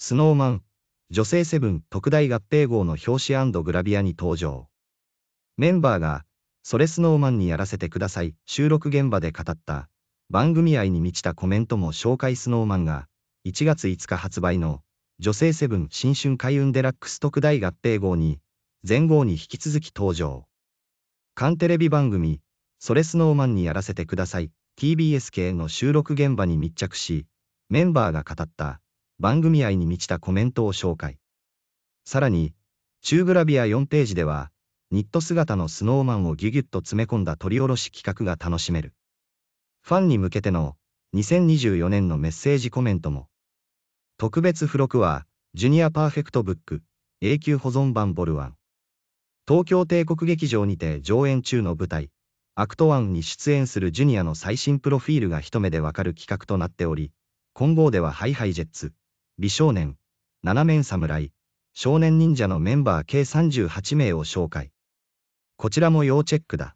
スノーマン、女性セブン特大合併号の表紙グラビアに登場。メンバーが、それスノーマンにやらせてください、収録現場で語った、番組愛に満ちたコメントも紹介スノーマンが、1月5日発売の、女性セブン新春開運デラックス特大合併号に、前号に引き続き登場。関テレビ番組、それスノーマンにやらせてください、TBS 系の収録現場に密着し、メンバーが語った、番組愛に満ちたコメントを紹介。さらに、中グラビア4ページでは、ニット姿のスノーマンをギュギュッと詰め込んだ取り下ろし企画が楽しめる。ファンに向けての2024年のメッセージコメントも。特別付録は、ジュニアパーフェクトブック、永久保存版ボルワン。東京帝国劇場にて上演中の舞台、アクトワンに出演するジュニアの最新プロフィールが一目でわかる企画となっており、今後ではハイハイジェッツ、美少年、七面侍、少年忍者のメンバー計38名を紹介。こちらも要チェックだ。